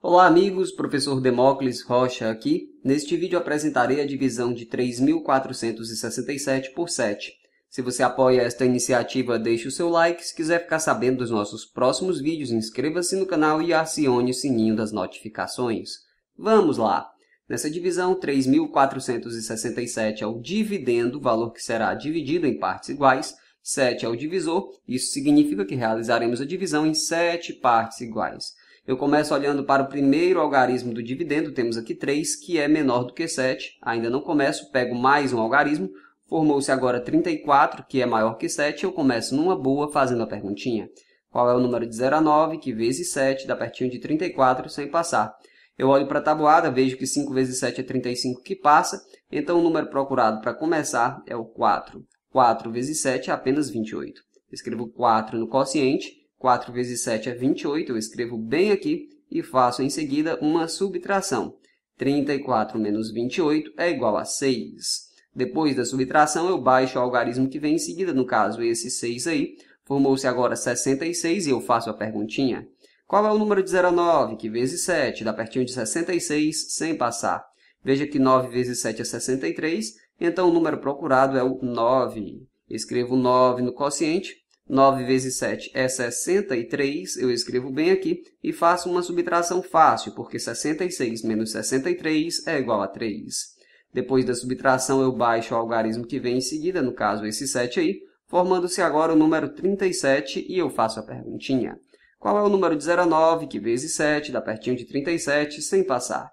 Olá amigos, professor Demócles Rocha aqui. Neste vídeo apresentarei a divisão de 3.467 por 7. Se você apoia esta iniciativa, deixe o seu like. Se quiser ficar sabendo dos nossos próximos vídeos, inscreva-se no canal e acione o sininho das notificações. Vamos lá! Nessa divisão, 3.467 é o dividendo, valor que será dividido em partes iguais, 7 é o divisor, isso significa que realizaremos a divisão em 7 partes iguais. Eu começo olhando para o primeiro algarismo do dividendo, temos aqui 3, que é menor do que 7. Ainda não começo, pego mais um algarismo, formou-se agora 34, que é maior que 7. Eu começo numa boa fazendo a perguntinha. Qual é o número de 0 a 9, que vezes 7 dá pertinho de 34, sem passar. Eu olho para a tabuada, vejo que 5 vezes 7 é 35, que passa. Então, o número procurado para começar é o 4. 4 vezes 7 é apenas 28. Escrevo 4 no quociente, 4 vezes 7 é 28, eu escrevo bem aqui e faço em seguida uma subtração. 34 menos 28 é igual a 6. Depois da subtração, eu baixo o algarismo que vem em seguida, no caso esse 6 aí. Formou-se agora 66 e eu faço a perguntinha. Qual é o número de 0 a 9, que vezes 7 dá pertinho de 66, sem passar? Veja que 9 vezes 7 é 63, então o número procurado é o 9. Escrevo 9 no quociente 9 vezes 7 é 63, eu escrevo bem aqui, e faço uma subtração fácil, porque 66 menos 63 é igual a 3. Depois da subtração, eu baixo o algarismo que vem em seguida, no caso esse 7 aí, formando-se agora o número 37, e eu faço a perguntinha. Qual é o número de 0 a 9, que vezes 7, dá pertinho de 37, sem passar?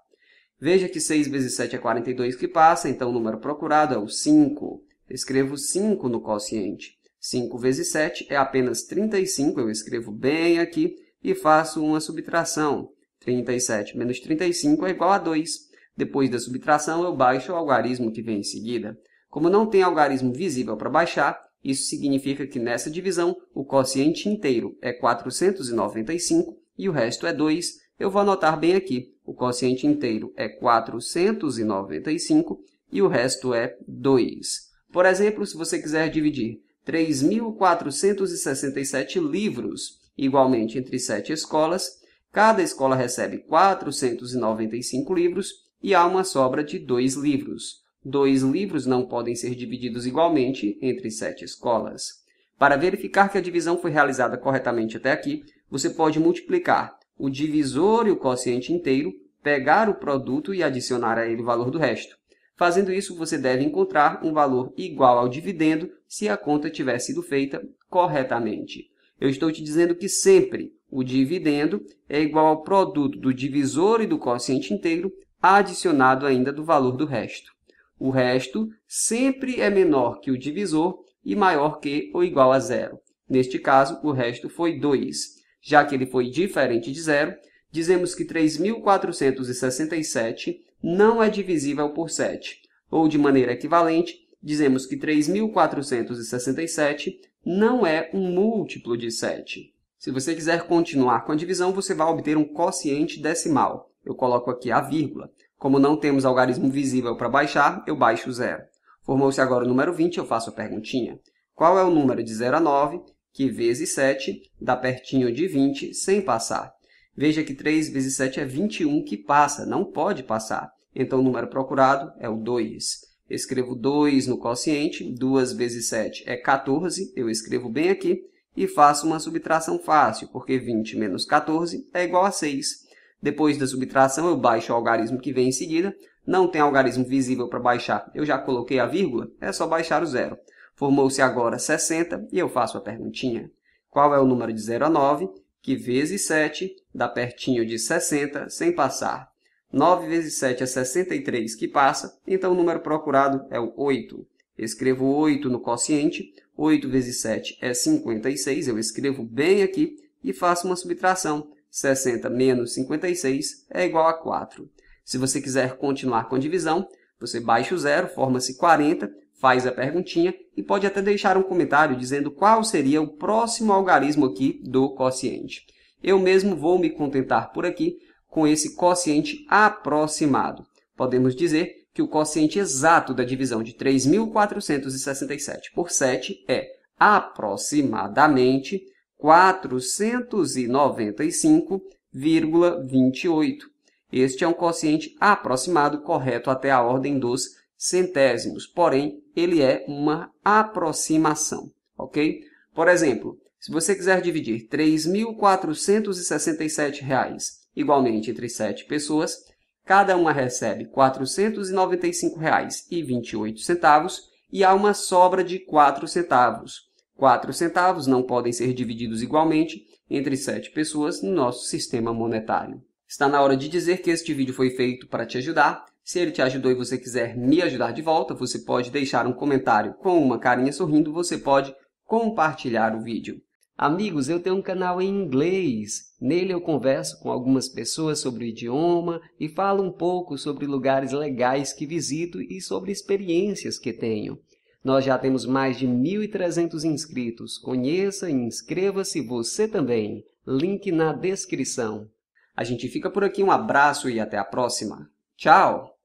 Veja que 6 vezes 7 é 42 que passa, então o número procurado é o 5. Escrevo 5 no quociente. 5 vezes 7 é apenas 35, eu escrevo bem aqui e faço uma subtração. 37 menos 35 é igual a 2. Depois da subtração, eu baixo o algarismo que vem em seguida. Como não tem algarismo visível para baixar, isso significa que nessa divisão o quociente inteiro é 495 e o resto é 2. Eu vou anotar bem aqui. O quociente inteiro é 495 e o resto é 2. Por exemplo, se você quiser dividir 3.467 livros, igualmente entre sete escolas. Cada escola recebe 495 livros e há uma sobra de dois livros. Dois livros não podem ser divididos igualmente entre sete escolas. Para verificar que a divisão foi realizada corretamente até aqui, você pode multiplicar o divisor e o quociente inteiro, pegar o produto e adicionar a ele o valor do resto. Fazendo isso, você deve encontrar um valor igual ao dividendo se a conta tiver sido feita corretamente. Eu estou te dizendo que sempre o dividendo é igual ao produto do divisor e do quociente inteiro adicionado ainda do valor do resto. O resto sempre é menor que o divisor e maior que ou igual a zero. Neste caso, o resto foi 2. Já que ele foi diferente de zero, dizemos que 3.467 não é divisível por 7. Ou, de maneira equivalente, dizemos que 3.467 não é um múltiplo de 7. Se você quiser continuar com a divisão, você vai obter um quociente decimal. Eu coloco aqui a vírgula. Como não temos algarismo visível para baixar, eu baixo zero. Formou-se agora o número 20, eu faço a perguntinha. Qual é o número de 0 a 9 que, vezes 7, dá pertinho de 20 sem passar? Veja que 3 vezes 7 é 21 que passa, não pode passar. Então, o número procurado é o 2. Escrevo 2 no quociente, 2 vezes 7 é 14, eu escrevo bem aqui, e faço uma subtração fácil, porque 20 menos 14 é igual a 6. Depois da subtração, eu baixo o algarismo que vem em seguida. Não tem algarismo visível para baixar, eu já coloquei a vírgula, é só baixar o zero. Formou-se agora 60 e eu faço a perguntinha. Qual é o número de 0 a 9? que vezes 7 dá pertinho de 60 sem passar. 9 vezes 7 é 63 que passa, então o número procurado é o 8. Escrevo 8 no quociente, 8 vezes 7 é 56, eu escrevo bem aqui e faço uma subtração. 60 menos 56 é igual a 4. Se você quiser continuar com a divisão, você baixa o zero, forma-se 40, faz a perguntinha e pode até deixar um comentário dizendo qual seria o próximo algarismo aqui do quociente. Eu mesmo vou me contentar por aqui com esse quociente aproximado. Podemos dizer que o quociente exato da divisão de 3.467 por 7 é aproximadamente 495,28. Este é um quociente aproximado correto até a ordem dos centésimos, porém ele é uma aproximação, ok? Por exemplo, se você quiser dividir R$ reais, igualmente entre sete pessoas, cada uma recebe R$ 495,28 e há uma sobra de 4 centavos. 4 centavos não podem ser divididos igualmente entre sete pessoas no nosso sistema monetário. Está na hora de dizer que este vídeo foi feito para te ajudar se ele te ajudou e você quiser me ajudar de volta, você pode deixar um comentário com uma carinha sorrindo, você pode compartilhar o vídeo. Amigos, eu tenho um canal em inglês. Nele eu converso com algumas pessoas sobre o idioma e falo um pouco sobre lugares legais que visito e sobre experiências que tenho. Nós já temos mais de 1.300 inscritos. Conheça e inscreva-se você também. Link na descrição. A gente fica por aqui, um abraço e até a próxima. Tchau!